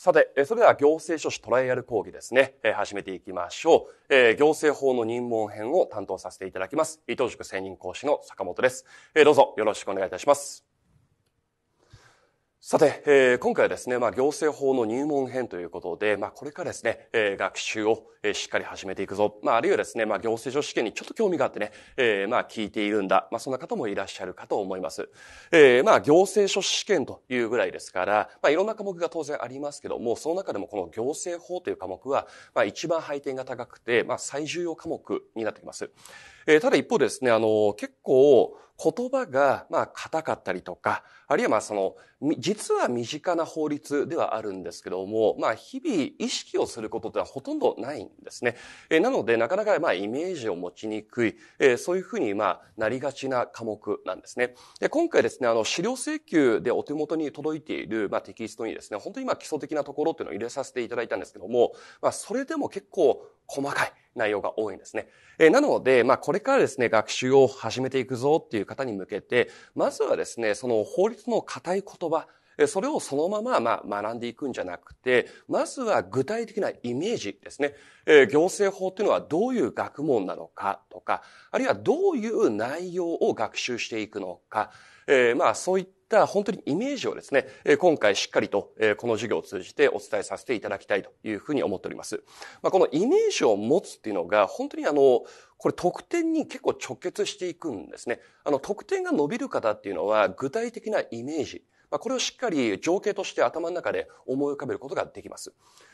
さて、それでは行政書士トライアル講義ですね、始めていきましょう。行政法の入門編を担当させていただきます。伊藤塾専任講師の坂本です。どうぞよろしくお願いいたします。さて、えー、今回はですね、まあ、行政法の入門編ということで、まあ、これからですね、えー、学習を、えー、しっかり始めていくぞ。まあ、あるいはですね、まあ、行政書試験にちょっと興味があってね、えー、まあ、聞いているんだ。まあ、そんな方もいらっしゃるかと思います。えー、まあ、行政書試験というぐらいですから、まあ、いろんな科目が当然ありますけども、その中でもこの行政法という科目は、まあ、一番配点が高くて、まあ、最重要科目になってきます。えー、ただ一方ですね、あの、結構、言葉が、まあ、硬かったりとか、あるいはまあ、その、実は身近な法律ではあるんですけども、まあ、日々意識をすることってのはほとんどないんですね。えなので、なかなか、まあ、イメージを持ちにくい、えそういうふうに、まあ、なりがちな科目なんですね。で、今回ですね、あの、資料請求でお手元に届いている、まあ、テキストにですね、本当に、まあ、基礎的なところっていうのを入れさせていただいたんですけども、まあ、それでも結構、細かい内容が多いんですね。えなので、まあ、これからですね、学習を始めていくぞっていう方に向けて、まずはですね、その法律の固い言葉、それをそのまま、まあ、学んでいくんじゃなくて、まずは具体的なイメージですね。えー、行政法っていうのはどういう学問なのかとか、あるいはどういう内容を学習していくのか、えー、まあ、そういったった本当にイメージをですね、今回しっかりとこの授業を通じてお伝えさせていただきたいというふうに思っております。まあ、このイメージを持つっていうのが本当にあの、これ得点に結構直結していくんですね。あの、得点が伸びる方っていうのは具体的なイメージ。まあ、これをしっかり情景として頭の中で思い浮かべることができます。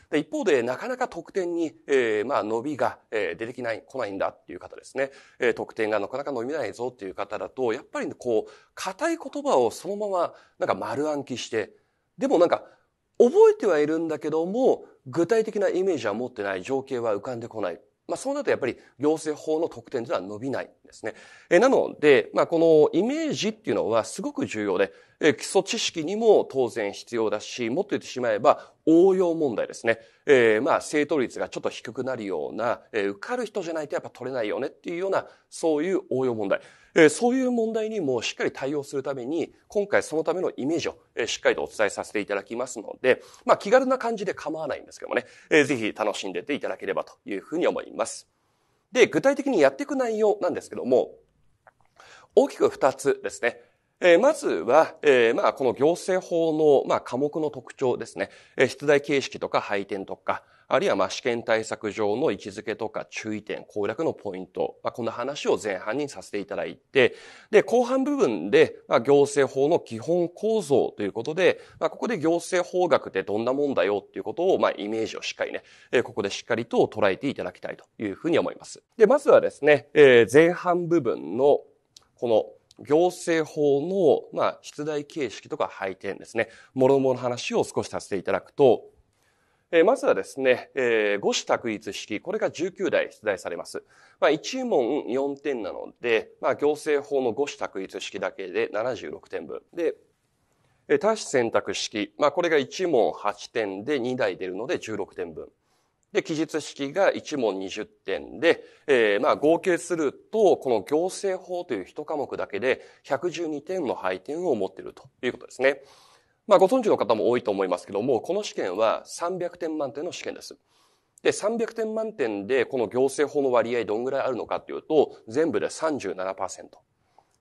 で一方で、なかなか得点に、えー、まあ、伸びが、えー、出てきない、来ないんだっていう方ですね。えー、得点がなかなか伸びないぞっていう方だと、やっぱりこう、硬い言葉をそのまま、なんか丸暗記して、でもなんか、覚えてはいるんだけども、具体的なイメージは持ってない、情景は浮かんでこない。まあそうなるとやっぱり行政法の特典というのは伸びないんですね。えなので、まあこのイメージっていうのはすごく重要で、え基礎知識にも当然必要だし、もっと言ってしまえば応用問題ですね。えー、まあ正答率がちょっと低くなるような、え受かる人じゃないとやっぱ取れないよねっていうような、そういう応用問題。えそういう問題にもしっかり対応するために、今回そのためのイメージを、えしっかりとお伝えさせていただきますので、まあ、気軽な感じで構わないんですけどもね、えぜひ楽しんでていただければというふうに思います。で、具体的にやっていく内容なんですけども、大きく2つですね。えまずは、えまあ、この行政法の、まあ、科目の特徴ですね。え出題形式とか配点とか、あるいはまあ試験対策上の位置づけとか注意点、攻略のポイント、まあ、こんな話を前半にさせていただいて、で、後半部分で、まあ、行政法の基本構造ということで、まあ、ここで行政法学ってどんなもんだよっていうことを、まあ、イメージをしっかりね、えー、ここでしっかりと捉えていただきたいというふうに思います。で、まずはですね、えー、前半部分のこの行政法の、まあ、出題形式とか配点ですね、もろもろ話を少しさせていただくと、えまずはですね、えー、五種択一式、これが19代出題されます。まあ、1問4点なので、まあ、行政法の五種択一式だけで76点分。で、え多子選択式、まあ、これが1問8点で2台出るので16点分。で、記述式が1問20点で、えー、まあ合計すると、この行政法という一科目だけで112点の配点を持っているということですね。まあ、ご存知の方も多いと思いますけども、この試験は300点満点の試験です。で、300点満点でこの行政法の割合どんぐらいあるのかっていうと、全部で37%。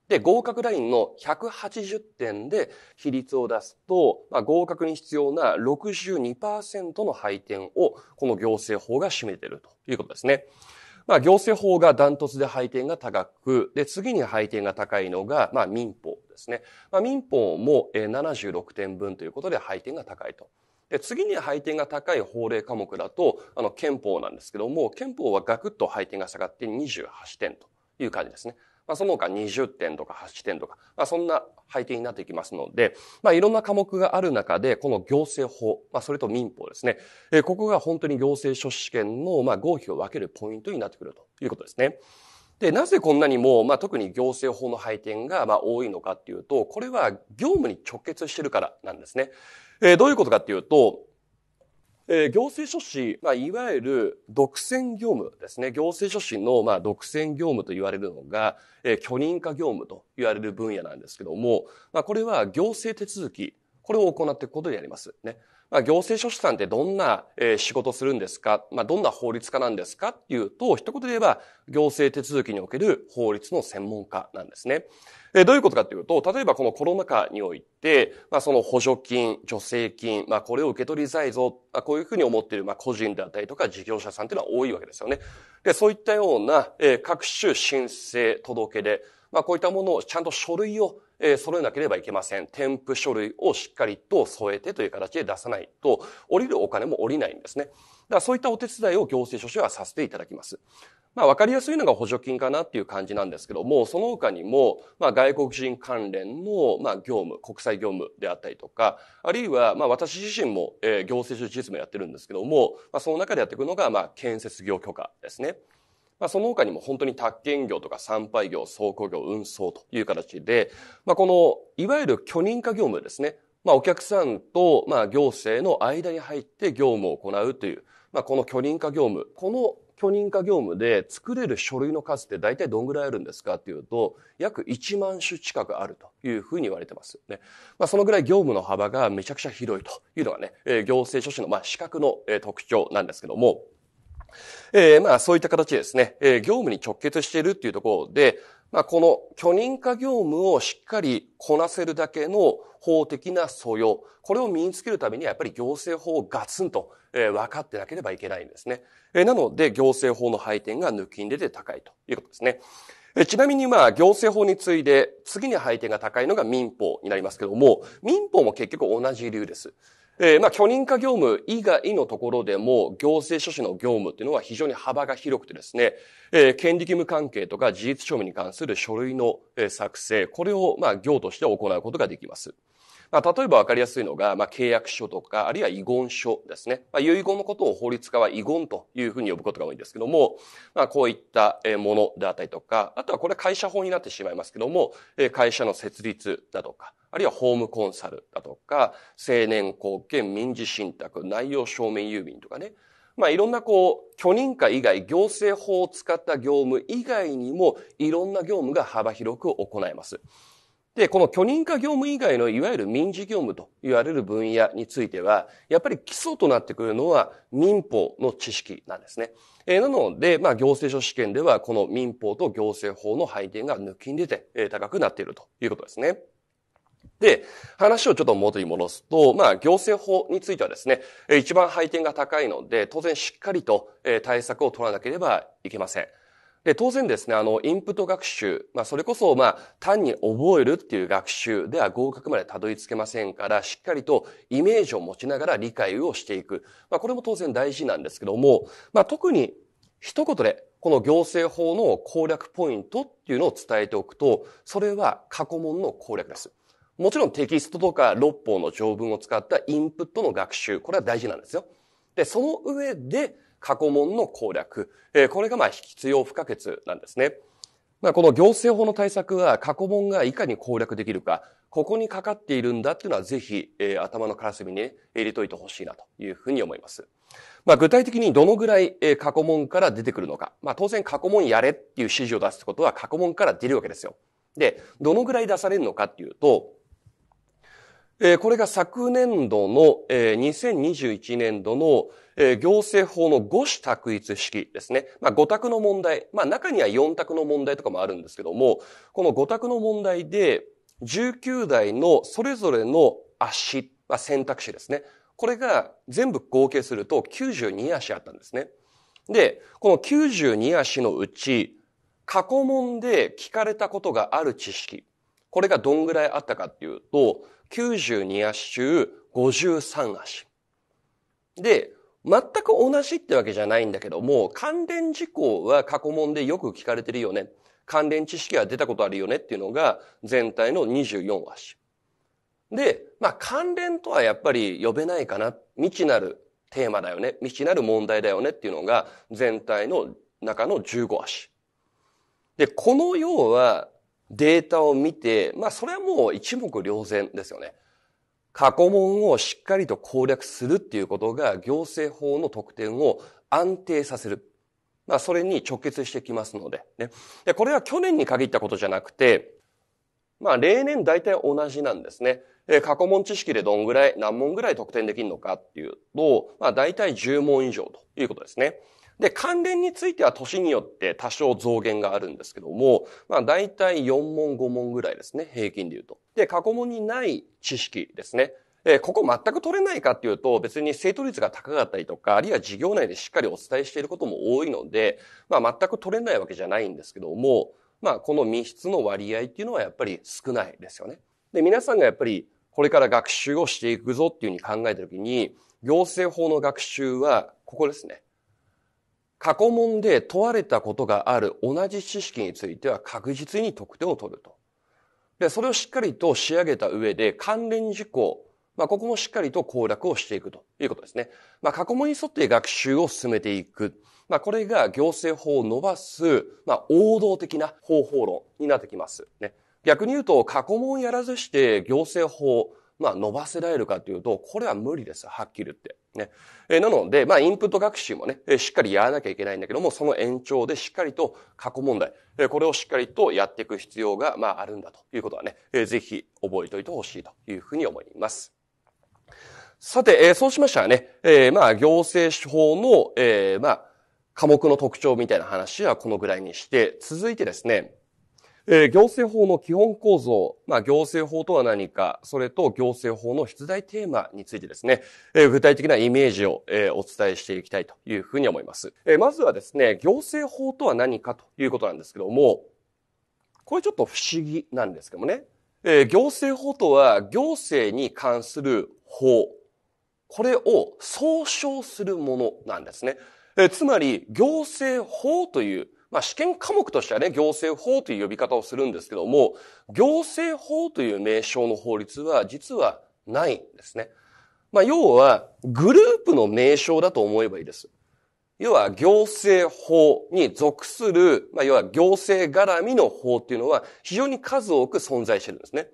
で、合格ラインの180点で比率を出すと、まあ、合格に必要な62%の配点をこの行政法が占めているということですね。まあ、行政法がダントツで配点が高く、で、次に配点が高いのが、まあ、民法ですね。まあ、民法も76点分ということで配点が高いと。で、次に配点が高い法令科目だと、あの、憲法なんですけども、憲法はガクッと配点が下がって28点という感じですね。まあ、その他20点とか8点とか、まあ、そんな配点になってきますので、まあ、いろんな科目がある中で、この行政法、まあ、それと民法ですね、えー、ここが本当に行政書士試験の、まあ、合否を分けるポイントになってくるということですね。で、なぜこんなにも、まあ、特に行政法の配点が、まあ、多いのかっていうと、これは業務に直結してるからなんですね。えー、どういうことかっていうと、えー、行政書士、まあ、いわゆる独占業務ですね。行政書士の、まあ、独占業務と言われるのが、えー、許認可業務と言われる分野なんですけども、まあ、これは行政手続き、これを行っていくことであります。ね。まあ、行政書士さんってどんな仕事するんですか、まあ、どんな法律家なんですかっていうと、一言で言えば、行政手続きにおける法律の専門家なんですね。どういうことかというと、例えばこのコロナ禍において、まあ、その補助金、助成金、まあ、これを受け取りづいぞ、まあ、こういうふうに思っている、まあ、個人であったりとか事業者さんっていうのは多いわけですよね。で、そういったような、えー、各種申請、届け出、まあ、こういったものをちゃんと書類をえー、揃えなければいけません。添付書類をしっかりと添えてという形で出さないと、降りるお金も降りないんですね。だからそういったお手伝いを行政書士はさせていただきます。まあ、わかりやすいのが補助金かなっていう感じなんですけども、その他にも、まあ、外国人関連の、まあ、業務、国際業務であったりとか、あるいは、まあ、私自身も、えー、行政書士実務やってるんですけども、まあ、その中でやっていくのが、まあ、建設業許可ですね。まあ、その他にも本当に宅建業とか産廃業、倉庫業、運送という形で、まあ、この、いわゆる許認可業務ですね。まあ、お客さんと、まあ、行政の間に入って業務を行うという、まあ、この許認可業務、この許認可業務で作れる書類の数って大体どんぐらいあるんですかっていうと、約1万種近くあるというふうに言われてます。ね。まあ、そのぐらい業務の幅がめちゃくちゃ広いというのがね、行政書士のまあ資格の特徴なんですけども、えー、まあ、そういった形でですね、えー、業務に直結しているっていうところで、まあ、この許認可業務をしっかりこなせるだけの法的な素養、これを身につけるためにはやっぱり行政法をガツンと、えー、分かってなければいけないんですね。えー、なので、行政法の配点が抜きんでて高いということですね。ちなみにまあ行政法に次いで次に配点が高いのが民法になりますけども、民法も結局同じ理由です。えー、まあ、許認可業務以外のところでも、行政書士の業務っていうのは非常に幅が広くてですね、えー、権利義務関係とか事実証明に関する書類の作成、これを、まあ、業として行うことができます。まあ、例えば分かりやすいのが、まあ、契約書とか、あるいは遺言書ですね。まあ、遺言のことを法律家は遺言というふうに呼ぶことが多いんですけども、まあ、こういったものであったりとか、あとはこれは会社法になってしまいますけども、会社の設立だとか、あるいはホームコンサルだとか、青年後見、民事信託、内容証明郵便とかね。まあいろんなこう、許認可以外、行政法を使った業務以外にも、いろんな業務が幅広く行えます。で、この許認可業務以外のいわゆる民事業務と言われる分野については、やっぱり基礎となってくるのは民法の知識なんですね。えー、なので、まあ、行政書試験では、この民法と行政法の配点が抜きん出て、えー、高くなっているということですね。で、話をちょっと元に戻すと、まあ、行政法についてはですね、一番配点が高いので、当然しっかりと対策を取らなければいけません。で、当然ですね、あの、インプット学習、まあ、それこそ、まあ、単に覚えるっていう学習では合格までたどり着けませんから、しっかりとイメージを持ちながら理解をしていく。まあ、これも当然大事なんですけども、まあ、特に一言で、この行政法の攻略ポイントっていうのを伝えておくと、それは過去問の攻略です。もちろんテキストとか六法の条文を使ったインプットの学習、これは大事なんですよ。で、その上で、過去問の攻略、えこれがまあ必要不可欠なんですね。まあ、この行政法の対策は過去問がいかに攻略できるか、ここにかかっているんだっていうのはぜひ、えー、頭の片隅に、入れといてほしいなというふうに思います。まあ、具体的にどのぐらい、えー、過去問から出てくるのか。まあ、当然過去問やれっていう指示を出すことは過去問から出るわけですよ。で、どのぐらい出されるのかっていうと、えー、これが昨年度の、えー、2021年度の、えー、行政法の五種択一式ですね。まあ、五択の問題。まあ、中には四択の問題とかもあるんですけども、この五択の問題で、19代のそれぞれの足、まあ、選択肢ですね。これが全部合計すると92足あったんですね。で、この92足のうち、過去問で聞かれたことがある知識。これがどんぐらいあったかっていうと、92足中53足。で、全く同じってわけじゃないんだけども、関連事項は過去問でよく聞かれてるよね。関連知識は出たことあるよねっていうのが全体の24話。で、まあ関連とはやっぱり呼べないかな。未知なるテーマだよね。未知なる問題だよねっていうのが全体の中の15足。で、この要はデータを見て、まあそれはもう一目瞭然ですよね。過去問をしっかりと攻略するっていうことが行政法の特典を安定させる。まあ、それに直結してきますので、ね。で、これは去年に限ったことじゃなくて、まあ、例年大体同じなんですね。え過去問知識でどんぐらい、何問ぐらい得点できるのかっていうと、まあ、大体10問以上ということですね。で、関連については年によって多少増減があるんですけども、まあ大体4問5問ぐらいですね、平均で言うと。で、過去問にない知識ですね。えー、ここ全く取れないかっていうと、別に正答率が高かったりとか、あるいは事業内でしっかりお伝えしていることも多いので、まあ全く取れないわけじゃないんですけども、まあこの密室の割合っていうのはやっぱり少ないですよね。で、皆さんがやっぱりこれから学習をしていくぞっていうふうに考えたときに、行政法の学習は、ここですね。過去問で問われたことがある同じ知識については確実に得点を取ると。で、それをしっかりと仕上げた上で関連事項、まあ、ここもしっかりと攻略をしていくということですね。まあ、過去問に沿って学習を進めていく。まあ、これが行政法を伸ばす、まあ、王道的な方法論になってきます。ね。逆に言うと、過去問やらずして行政法、まあ、伸ばせられるかというと、これは無理です。はっきり言って。ね。えなので、まあ、インプット学習もね、えしっかりやらなきゃいけないんだけども、その延長でしっかりと過去問題、えこれをしっかりとやっていく必要が、まあ、あるんだということはね、えぜひ覚えておいてほしいというふうに思います。さて、えそうしましたらね、えまあ、行政手法の、えまあ、科目の特徴みたいな話はこのぐらいにして、続いてですね、えー、行政法の基本構造、まあ、行政法とは何か、それと行政法の出題テーマについてですね、えー、具体的なイメージを、えー、お伝えしていきたいというふうに思います。えまずはですね、行政法とは何かということなんですけども、これちょっと不思議なんですけどもね、え行政法とは行政に関する法、これを総称するものなんですね。えつまり、行政法というまあ、試験科目としてはね、行政法という呼び方をするんですけども、行政法という名称の法律は実はないんですね。まあ、要は、グループの名称だと思えばいいです。要は、行政法に属する、まあ、要は行政絡みの法っていうのは、非常に数多く存在してるんですね。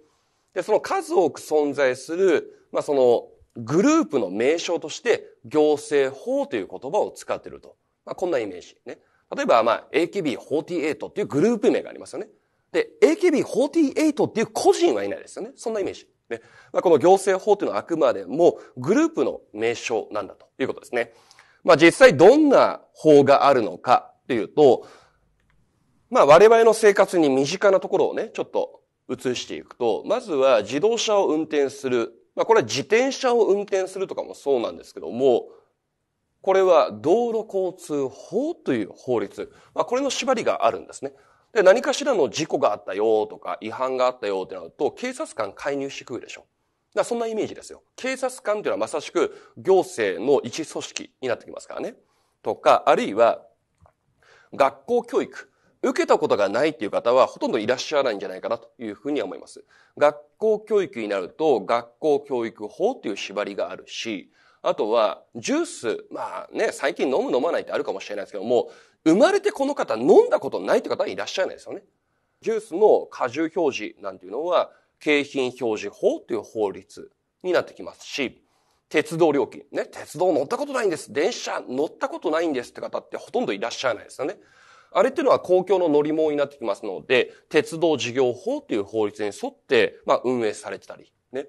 で、その数多く存在する、まあ、その、グループの名称として、行政法という言葉を使ってると。まあ、こんなイメージね。例えば、まあ、AKB48 っていうグループ名がありますよね。で、AKB48 っていう個人はいないですよね。そんなイメージ。ね。まあ、この行政法というのはあくまでもグループの名称なんだということですね。まあ、実際どんな法があるのかっていうと、まあ、我々の生活に身近なところをね、ちょっと移していくと、まずは自動車を運転する。まあ、これは自転車を運転するとかもそうなんですけども、これは道路交通法という法律。まあ、これの縛りがあるんですね。で、何かしらの事故があったよとか、違反があったよってなると、警察官介入してくるでしょ。だそんなイメージですよ。警察官というのはまさしく行政の一組織になってきますからね。とか、あるいは、学校教育。受けたことがないっていう方はほとんどいらっしゃらないんじゃないかなというふうには思います。学校教育になると、学校教育法という縛りがあるし、あとは、ジュース。まあね、最近飲む飲まないってあるかもしれないですけども、生まれてこの方飲んだことないって方はいらっしゃらないですよね。ジュースの果汁表示なんていうのは、景品表示法という法律になってきますし、鉄道料金。ね、鉄道乗ったことないんです。電車乗ったことないんですって方ってほとんどいらっしゃらないですよね。あれっていうのは公共の乗り物になってきますので、鉄道事業法という法律に沿って、まあ、運営されてたり、ね。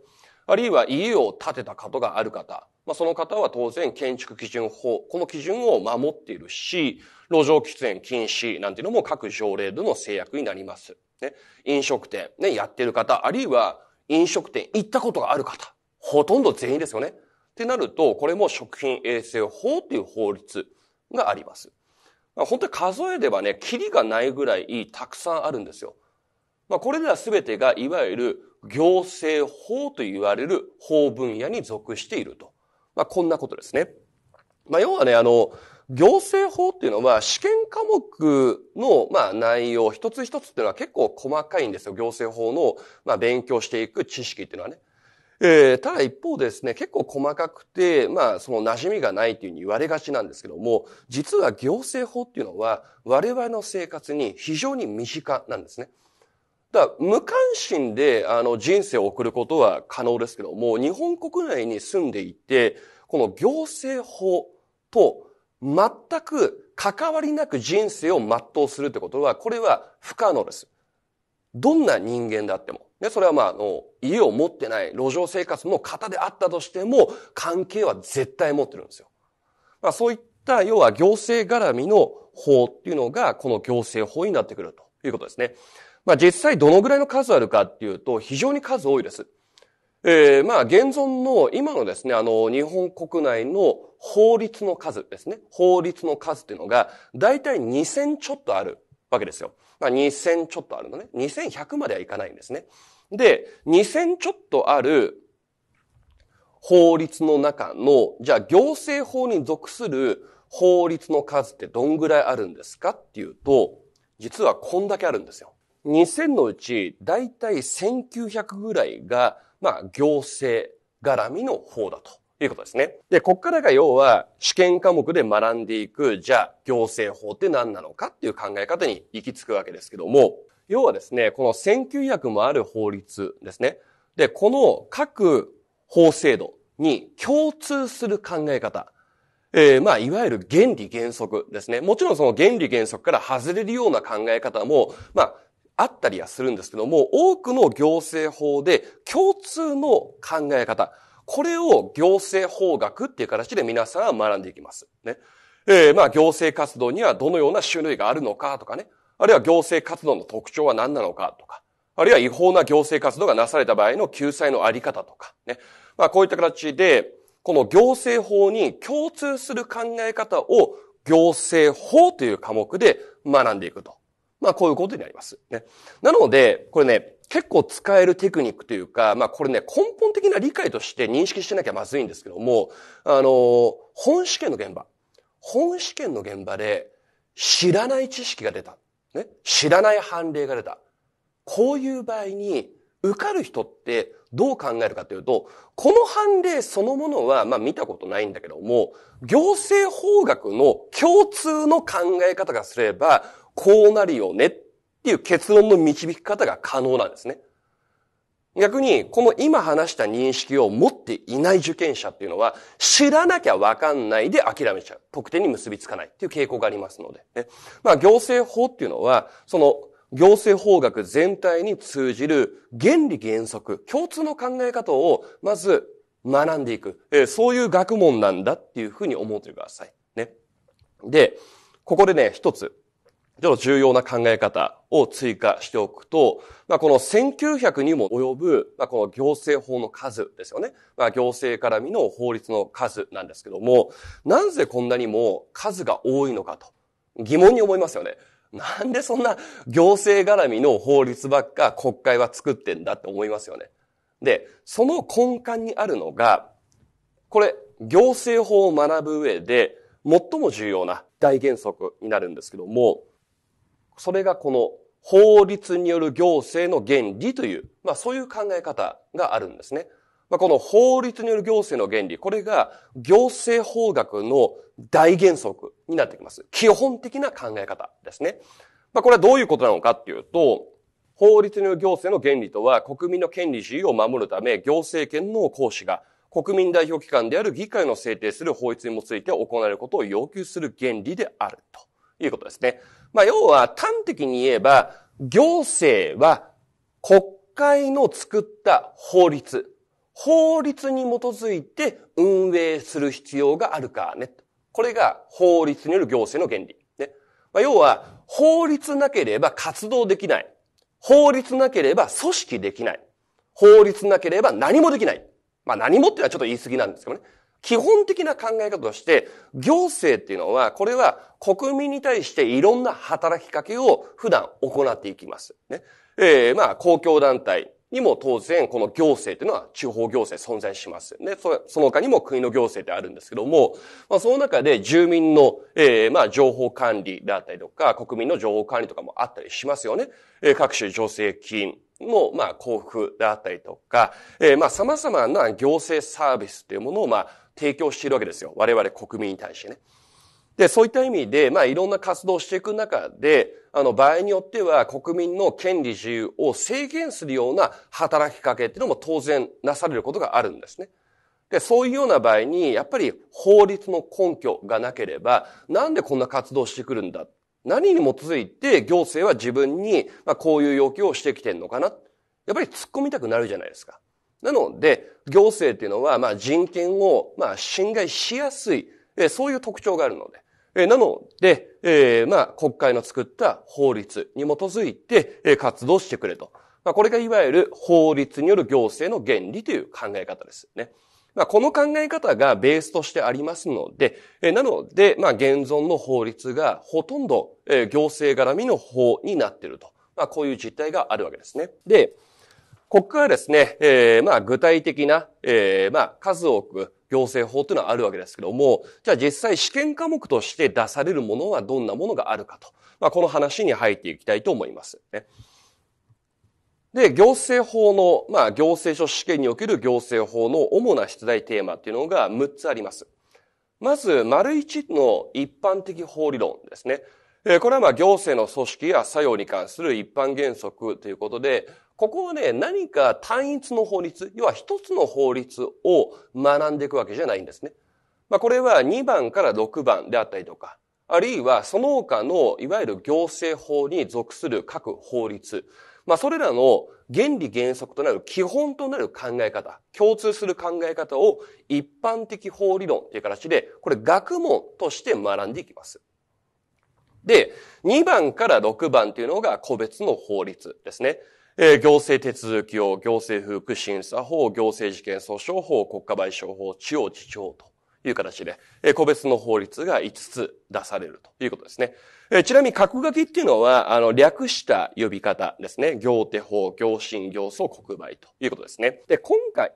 あるいは家を建てたことがある方まあ、その方は当然建築基準法、この基準を守っているし、路上喫煙禁止なんていうのも各条例での制約になります。ね、飲食店、ね、やってる方、あるいは飲食店行ったことがある方、ほとんど全員ですよね。ってなると、これも食品衛生法っていう法律があります。まあ、本当に数えればね、キリがないぐらいたくさんあるんですよ。まあ、これら全てがいわゆる行政法と言われる法分野に属していると。まあ、こんなことですね。まあ、要はね、あの、行政法っていうのは試験科目の、まあ、内容一つ一つっていうのは結構細かいんですよ。行政法の、まあ、勉強していく知識っていうのはね。えー、ただ一方ですね、結構細かくて、まあ、その馴染みがないというふうに言われがちなんですけども、実は行政法っていうのは、我々の生活に非常に身近なんですね。だ無関心であの人生を送ることは可能ですけども、日本国内に住んでいて、この行政法と全く関わりなく人生を全うするってことは、これは不可能です。どんな人間であっても。ね、それはまあ、あの、家を持ってない路上生活の方であったとしても、関係は絶対持ってるんですよ。まあそういった、要は行政絡みの法っていうのが、この行政法になってくるということですね。まあ実際どのぐらいの数あるかっていうと非常に数多いです。えー、まあ現存の今のですね、あの日本国内の法律の数ですね。法律の数っていうのがたい2000ちょっとあるわけですよ。まあ2000ちょっとあるのね。2100まではいかないんですね。で、2000ちょっとある法律の中の、じゃあ行政法に属する法律の数ってどんぐらいあるんですかっていうと、実はこんだけあるんですよ。2000のうち、だいたい1900ぐらいが、まあ、行政絡みの方だと。いうことですね。で、こっからが要は試験科目で学んでいく、じゃあ行政法って何なのかっていう考え方に行き着くわけですけども、要はですね、この1900もある法律ですね。で、この各法制度に共通する考え方。えー、まあ、いわゆる原理原則ですね。もちろんその原理原則から外れるような考え方も、まあ、あったりはするんですけども、多くの行政法で共通の考え方、これを行政法学っていう形で皆さんは学んでいきます。ね。えー、まあ行政活動にはどのような種類があるのかとかね。あるいは行政活動の特徴は何なのかとか。あるいは違法な行政活動がなされた場合の救済のあり方とか。ね。まあこういった形で、この行政法に共通する考え方を行政法という科目で学んでいくとまあこういうことになります。ね。なので、これね、結構使えるテクニックというか、まあこれね、根本的な理解として認識してなきゃまずいんですけども、あの、本試験の現場。本試験の現場で知らない知識が出た。ね。知らない判例が出た。こういう場合に、受かる人ってどう考えるかというと、この判例そのものは、まあ見たことないんだけども、行政法学の共通の考え方がすれば、こうなるよねっていう結論の導き方が可能なんですね。逆に、この今話した認識を持っていない受験者っていうのは、知らなきゃわかんないで諦めちゃう。特典に結びつかないっていう傾向がありますので、ね。まあ、行政法っていうのは、その行政法学全体に通じる原理原則、共通の考え方をまず学んでいく。えそういう学問なんだっていうふうに思ってください。ね。で、ここでね、一つ重要な考え方を追加しておくと、まあ、この1900にも及ぶ、まあ、この行政法の数ですよね。まあ、行政絡みの法律の数なんですけども、なぜこんなにも数が多いのかと疑問に思いますよね。なんでそんな行政絡みの法律ばっか国会は作ってんだって思いますよね。で、その根幹にあるのが、これ、行政法を学ぶ上で最も重要な大原則になるんですけども、それがこの法律による行政の原理という、まあそういう考え方があるんですね。まあ、この法律による行政の原理、これが行政法学の大原則になってきます。基本的な考え方ですね。まあ、これはどういうことなのかっていうと、法律による行政の原理とは国民の権利自由を守るため行政権の行使が国民代表機関である議会の制定する法律に基づいて行われることを要求する原理であるということですね。まあ、要は端的に言えば、行政は国会の作った法律、法律に基づいて運営する必要があるからね。これが法律による行政の原理。ね。まあ、要は、法律なければ活動できない。法律なければ組織できない。法律なければ何もできない。まあ何もっていうのはちょっと言い過ぎなんですけどね。基本的な考え方として、行政っていうのは、これは国民に対していろんな働きかけを普段行っていきます。ね。えー、まあ、公共団体にも当然、この行政っていうのは地方行政存在します。ね。その他にも国の行政ってあるんですけども、まあ、その中で住民の、えー、まあ、情報管理であったりとか、国民の情報管理とかもあったりしますよね。えー、各種助成金、の、まあ、交付であったりとか、えー、まあ、様々な行政サービスというものを、まあ、提供しているわけですよ。我々国民に対してね。で、そういった意味で、まあいろんな活動をしていく中で、あの場合によっては国民の権利自由を制限するような働きかけっていうのも当然なされることがあるんですね。で、そういうような場合に、やっぱり法律の根拠がなければ、なんでこんな活動してくるんだ何に基づいて行政は自分に、まあ、こういう要求をしてきてるのかなやっぱり突っ込みたくなるじゃないですか。なので、行政っていうのは、まあ人権を、まあ侵害しやすい、えそういう特徴があるので、えなので、えー、まあ国会の作った法律に基づいて、え活動してくれと。まあこれがいわゆる法律による行政の原理という考え方ですね。まあ、この考え方がベースとしてありますので、えなので、まあ、現存の法律がほとんど、え行政絡みの法になっていると。まあ、こういう実態があるわけですね。で、ここからですね、えー、まあ具体的な、えー、まあ数多く行政法というのはあるわけですけども、じゃあ実際試験科目として出されるものはどんなものがあるかと。まあこの話に入っていきたいと思います。ねで、行政法の、まあ、行政書試験における行政法の主な出題テーマっていうのが6つあります。まず、丸1の一般的法理論ですね。これはまあ行政の組織や作用に関する一般原則ということで、ここはね、何か単一の法律、要は一つの法律を学んでいくわけじゃないんですね。まあ、これは2番から6番であったりとか、あるいはその他のいわゆる行政法に属する各法律、まあ、それらの原理原則となる基本となる考え方、共通する考え方を一般的法理論という形で、これ学問として学んでいきます。で、2番から6番というのが個別の法律ですね。えー、行政手続きを行政服審査法、行政事件訴訟法、国家賠償法、地方自治法という形で、えー、個別の法律が5つ出されるということですね。えー、ちなみに、格書きっていうのは、あの、略した呼び方ですね。行手法、行信、行訴、国賠ということですね。で、今回、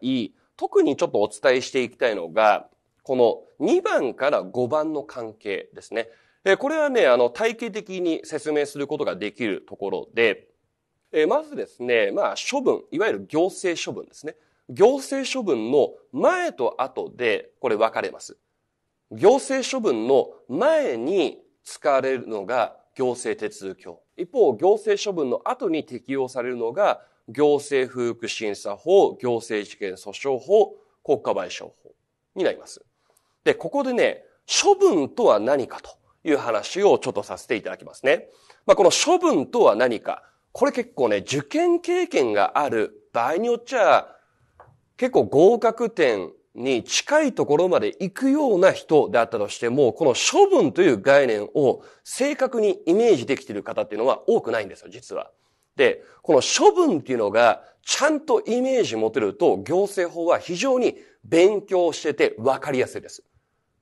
特にちょっとお伝えしていきたいのが、この2番から5番の関係ですね。えこれはね、あの、体系的に説明することができるところで、えまずですね、まあ、処分、いわゆる行政処分ですね。行政処分の前と後で、これ分かれます。行政処分の前に使われるのが行政手続き法。一方、行政処分の後に適用されるのが、行政不服審査法、行政事件訴訟法、国家賠償法になります。で、ここでね、処分とは何かと。いう話をちょっとさせていただきますね。まあ、この処分とは何か。これ結構ね、受験経験がある場合によっちゃ、結構合格点に近いところまで行くような人であったとしても、この処分という概念を正確にイメージできている方っていうのは多くないんですよ、実は。で、この処分っていうのがちゃんとイメージ持てると行政法は非常に勉強してて分かりやすいです。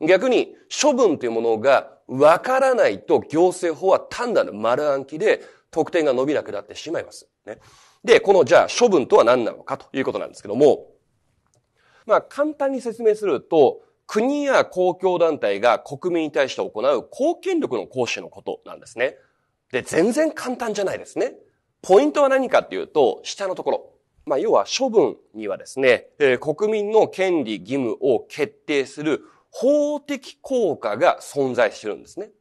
逆に処分というものがわからないと行政法は単なる丸暗記で得点が伸びなくなってしまいます。ね、で、このじゃあ処分とは何なのかということなんですけども、まあ簡単に説明すると、国や公共団体が国民に対して行う公権力の行使のことなんですね。で、全然簡単じゃないですね。ポイントは何かっていうと、下のところ。まあ、要は処分にはですね、えー、国民の権利義務を決定する法的効果が存在してるんですね。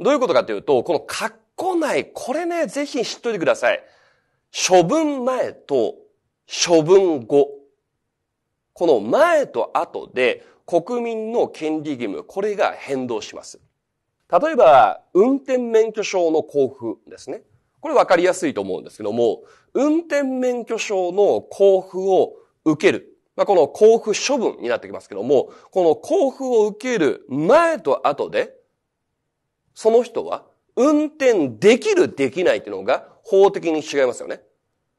どういうことかというと、この括弧内、これね、ぜひ知っといてください。処分前と処分後。この前と後で国民の権利義務、これが変動します。例えば、運転免許証の交付ですね。これ分かりやすいと思うんですけども、運転免許証の交付を受ける。まあ、この交付処分になってきますけども、この交付を受ける前と後で、その人は運転できる、できないっていうのが法的に違いますよね。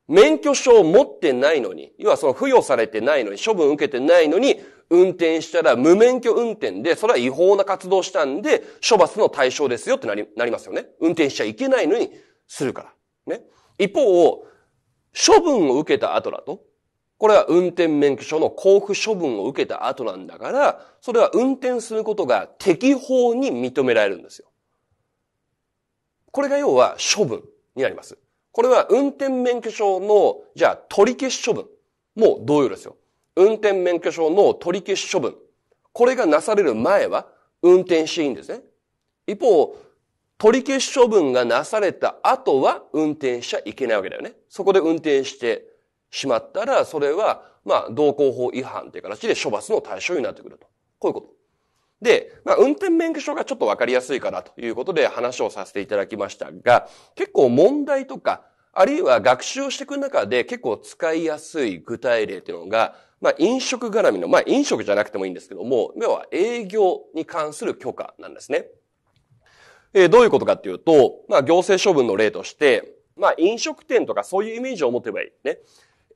免許証を持ってないのに、要はその付与されてないのに、処分受けてないのに、運転したら無免許運転で、それは違法な活動したんで、処罰の対象ですよってなり、なりますよね。運転しちゃいけないのにするから。ね。一方、処分を受けた後だと、これは運転免許証の交付処分を受けた後なんだから、それは運転することが適法に認められるんですよ。これが要は処分になります。これは運転免許証の、じゃあ取り消し処分も同様ですよ。運転免許証の取り消し処分。これがなされる前は運転していいんですね。一方、取り消し処分がなされた後は運転しちゃいけないわけだよね。そこで運転してしまったら、それは、まあ、道交法違反という形で処罰の対象になってくると。こういうこと。で、まあ、運転免許証がちょっとわかりやすいからということで話をさせていただきましたが、結構問題とか、あるいは学習をしていく中で結構使いやすい具体例というのが、まあ、飲食絡みの、まあ、飲食じゃなくてもいいんですけども、要は営業に関する許可なんですね。えー、どういうことかっていうと、まあ、行政処分の例として、まあ、飲食店とかそういうイメージを持てばいい。ね。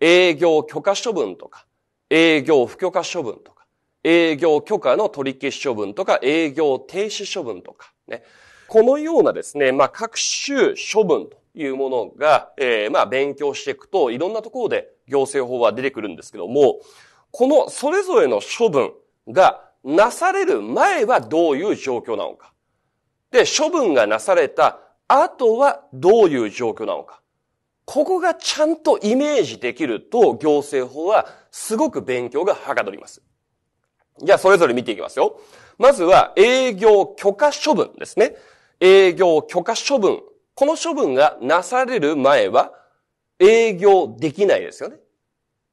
営業許可処分とか、営業不許可処分とか、営業許可の取り消し処分とか、営業停止処分とか、ね。このようなですね、まあ、各種処分というものが、えー、まあ、勉強していくと、いろんなところで行政法は出てくるんですけども、このそれぞれの処分がなされる前はどういう状況なのか。で、処分がなされた後はどういう状況なのか。ここがちゃんとイメージできると、行政法はすごく勉強がはかどります。じゃあ、それぞれ見ていきますよ。まずは、営業許可処分ですね。営業許可処分。この処分がなされる前は、営業できないですよね。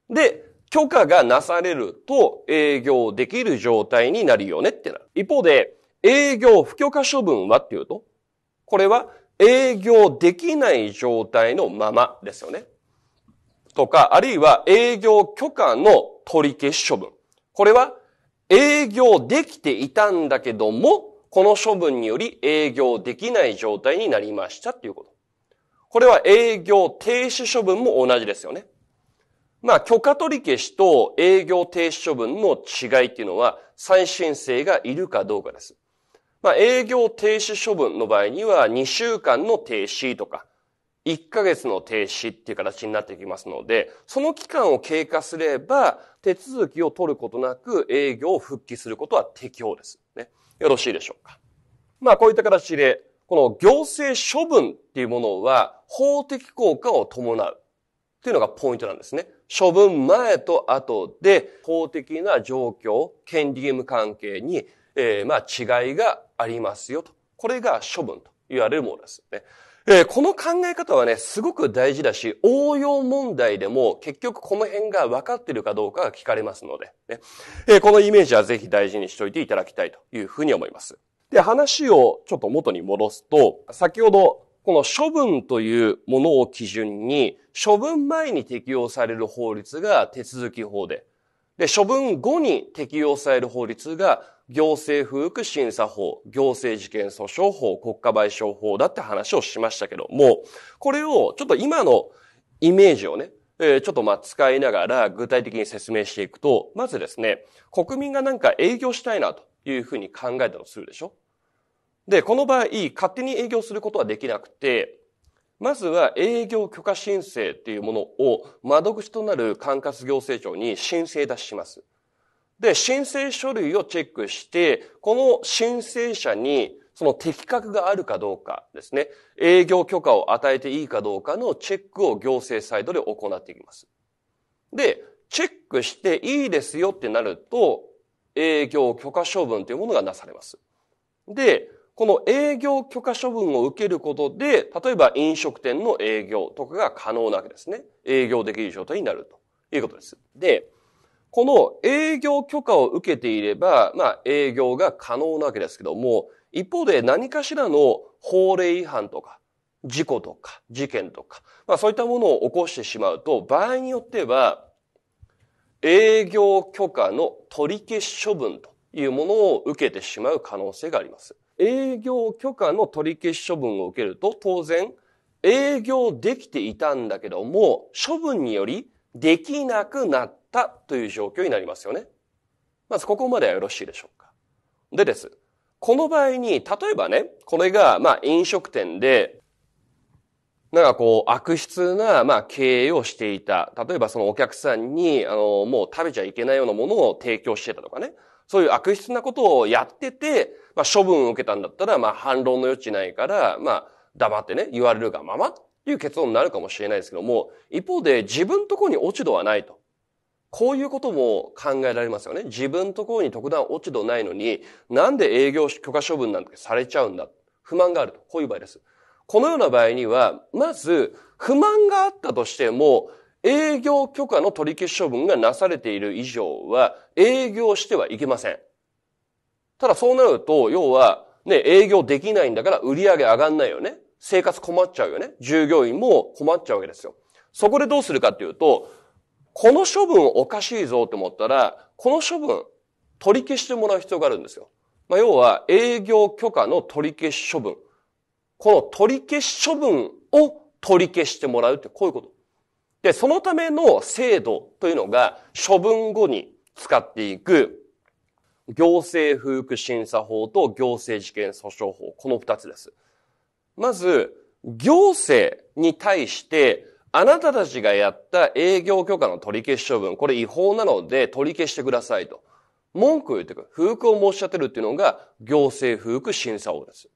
で、許可がなされると営業できる状態になるよねってなる。一方で、営業不許可処分はっていうと、これは営業できない状態のままですよね。とか、あるいは営業許可の取り消し処分。これは営業できていたんだけども、この処分により営業できない状態になりましたっていうこと。これは営業停止処分も同じですよね。まあ、許可取り消しと営業停止処分の違いっていうのは、再申請がいるかどうかです。まあ、営業停止処分の場合には2週間の停止とか、1ヶ月の停止っていう形になってきますので、その期間を経過すれば、手続きを取ることなく営業を復帰することは適用です。ね。よろしいでしょうか。まあ、こういった形で、この行政処分っていうものは法的効果を伴うっていうのがポイントなんですね。処分前と後で法的な状況、権利義務関係に、えー、まあ違いがありますよと。これが処分と言われるものですよね。えー、この考え方はね、すごく大事だし、応用問題でも結局この辺が分かってるかどうかが聞かれますので、ねえー、このイメージはぜひ大事にしておいていただきたいというふうに思います。で、話をちょっと元に戻すと、先ほどこの処分というものを基準に、処分前に適用される法律が手続き法で、で、処分後に適用される法律が、行政不服審査法、行政事件訴訟法、国家賠償法だって話をしましたけども、これをちょっと今のイメージをね、えちょっとまあ使いながら具体的に説明していくと、まずですね、国民がなんか営業したいなというふうに考えたとするでしょで、この場合、勝手に営業することはできなくて、まずは営業許可申請っていうものを窓口となる管轄行政庁に申請出します。で、申請書類をチェックして、この申請者にその適格があるかどうかですね、営業許可を与えていいかどうかのチェックを行政サイドで行っていきます。で、チェックしていいですよってなると、営業許可処分というものがなされます。で、この営業許可処分を受けることで、例えば飲食店の営業とかが可能なわけですね。営業できる状態になるということです。で、この営業許可を受けていれば、まあ営業が可能なわけですけども、一方で何かしらの法令違反とか、事故とか、事件とか、まあそういったものを起こしてしまうと、場合によっては、営業許可の取り消し処分というものを受けてしまう可能性があります。営業許可の取り消し処分を受けると、当然、営業できていたんだけども、処分によりできなくなったという状況になりますよね。まずここまではよろしいでしょうか。でです。この場合に、例えばね、これが、まあ飲食店で、なんかこう、悪質な、まあ、経営をしていた。例えばそのお客さんに、あの、もう食べちゃいけないようなものを提供してたとかね。そういう悪質なことをやってて、まあ、処分を受けたんだったら、まあ、反論の余地ないから、まあ、黙ってね、言われるがままっていう結論になるかもしれないですけども、一方で自分とこに落ち度はないと。こういうことも考えられますよね。自分とこに特段落ち度ないのに、なんで営業許可処分なんてされちゃうんだ。不満があると。こういう場合です。このような場合には、まず、不満があったとしても、営業許可の取り消し処分がなされている以上は営業してはいけません。ただそうなると、要はね、営業できないんだから売り上げ上がんないよね。生活困っちゃうよね。従業員も困っちゃうわけですよ。そこでどうするかっていうと、この処分おかしいぞって思ったら、この処分取り消してもらう必要があるんですよ。まあ、要は営業許可の取り消し処分。この取り消し処分を取り消してもらうってこういうこと。で、そのための制度というのが処分後に使っていく行政不服審査法と行政事件訴訟法、この二つです。まず、行政に対してあなたたちがやった営業許可の取り消し処分、これ違法なので取り消してくださいと。文句を言ってくる。不服を申し立てるっていうのが行政不服審査法です。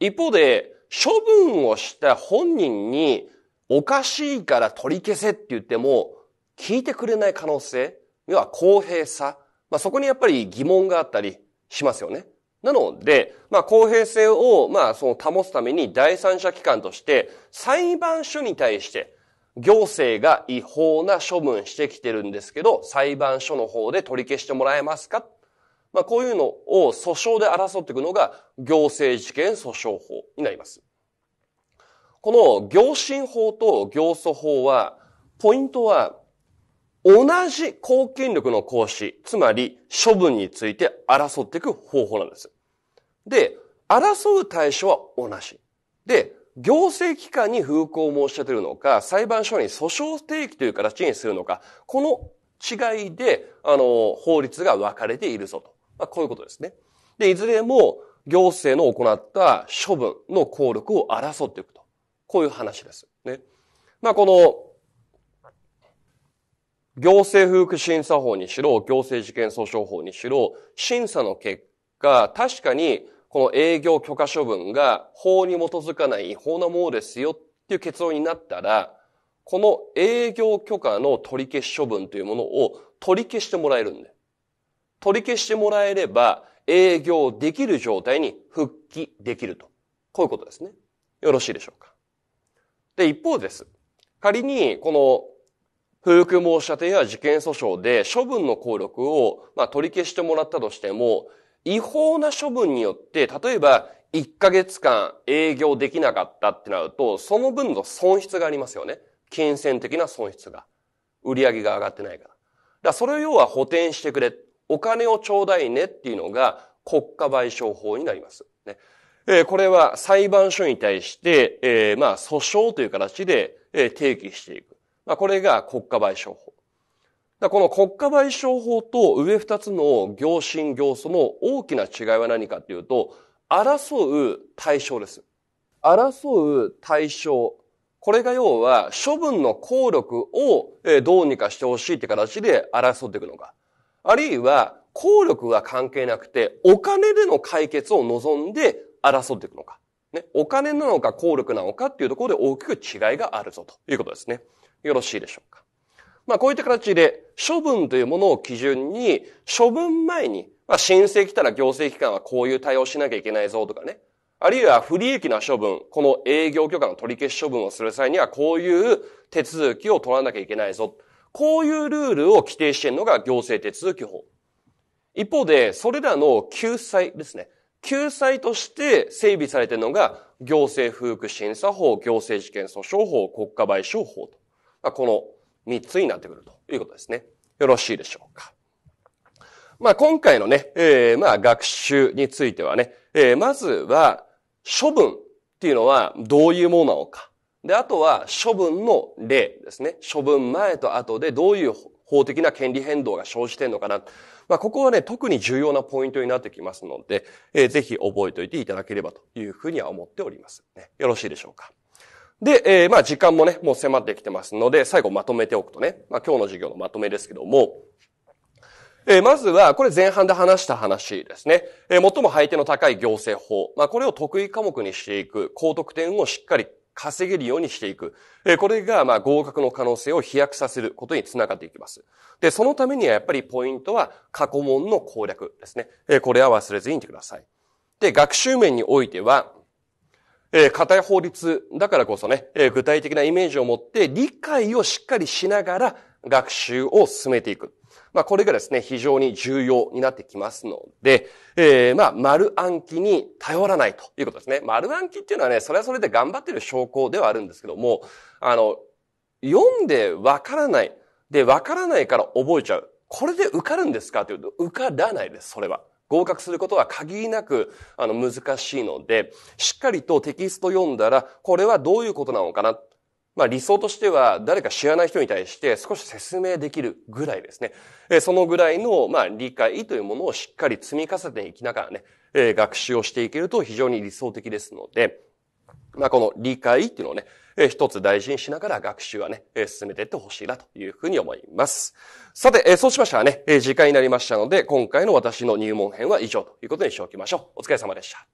一方で、処分をした本人におかしいから取り消せって言っても、聞いてくれない可能性、要は公平さ、まあ、そこにやっぱり疑問があったりしますよね。なので、まあ、公平性を、まあ、その保つために第三者機関として、裁判所に対して、行政が違法な処分してきてるんですけど、裁判所の方で取り消してもらえますかまあ、こういうのを訴訟で争っていくのが行政事件訴訟法になります。この行進法と行祖法は、ポイントは、同じ公権力の行使、つまり処分について争っていく方法なんです。で、争う対象は同じ。で、行政機関に風向を申し立てるのか、裁判所に訴訟提起という形にするのか、この違いで、あの、法律が分かれているぞと。まあ、こういうことですね。で、いずれも行政の行った処分の効力を争っていくと。こういう話です。ね。まあ、この、行政不服審査法にしろ、行政事件訴訟法にしろ、審査の結果、確かにこの営業許可処分が法に基づかない違法なものですよっていう結論になったら、この営業許可の取り消し処分というものを取り消してもらえるんで。取り消してもらえれば、営業できる状態に復帰できると。こういうことですね。よろしいでしょうか。で、一方です。仮に、この、不服申し立てや事件訴訟で処分の効力を、まあ、取り消してもらったとしても、違法な処分によって、例えば1ヶ月間営業できなかったってなると、その分の損失がありますよね。金銭的な損失が。売り上げが上がってないから。だからそれを要は補填してくれ。お金をちょうだいねっていうのが国家賠償法になります。ね。えこれは裁判所に対して、えまあ、訴訟という形で、え提起していく。まあ、これが国家賠償法。この国家賠償法と上二つの行進行訴の大きな違いは何かというと、争う対象です。争う対象。これが要は処分の効力をどうにかしてほしいって形で争っていくのか。あるいは効力は関係なくてお金での解決を望んで争っていくのか。ね、お金なのか効力なのかっていうところで大きく違いがあるぞということですね。よろしいでしょうか。まあこういった形で処分というものを基準に、処分前に、まあ申請来たら行政機関はこういう対応しなきゃいけないぞとかね。あるいは不利益な処分、この営業許可の取り消し処分をする際にはこういう手続きを取らなきゃいけないぞ。こういうルールを規定しているのが行政手続き法。一方で、それらの救済ですね。救済として整備されているのが、行政不服審査法、行政事件訴訟法、国家賠償法と。この3つになってくるということですね。よろしいでしょうか。まあ、今回のね、えー、まあ、学習についてはね、えー、まずは、処分っていうのはどういうものなのか。で、あとは処分の例ですね。処分前と後でどういう法的な権利変動が生じてんのかな。まあ、ここはね、特に重要なポイントになってきますので、えー、ぜひ覚えておいていただければというふうには思っております、ね。よろしいでしょうか。で、えー、まあ、時間もね、もう迫ってきてますので、最後まとめておくとね、まあ、今日の授業のまとめですけども、えまずは、これ前半で話した話ですね。え最も配点の高い行政法。まあ、これを得意科目にしていく、高得点をしっかり稼げるようにしていく。これが、まあ、合格の可能性を飛躍させることにつながっていきます。で、そのためにはやっぱりポイントは過去問の攻略ですね。これは忘れずにいてください。で、学習面においては、えー、硬い法律だからこそね、えー、具体的なイメージを持って理解をしっかりしながら学習を進めていく。まあ、これがですね、非常に重要になってきますので、えー、まあ、丸暗記に頼らないということですね。丸暗記っていうのはね、それはそれで頑張ってる証拠ではあるんですけども、あの、読んでわからない。で、わからないから覚えちゃう。これで受かるんですかというと、受からないです、それは。合格することは限りなく、あの、難しいので、しっかりとテキスト読んだら、これはどういうことなのかなまあ理想としては誰か知らない人に対して少し説明できるぐらいですね。そのぐらいのまあ理解というものをしっかり積み重ねていきながらね、学習をしていけると非常に理想的ですので、まあこの理解っていうのをね、一つ大事にしながら学習はね、進めていってほしいなというふうに思います。さて、そうしましたらね、時間になりましたので、今回の私の入門編は以上ということにしておきましょう。お疲れ様でした。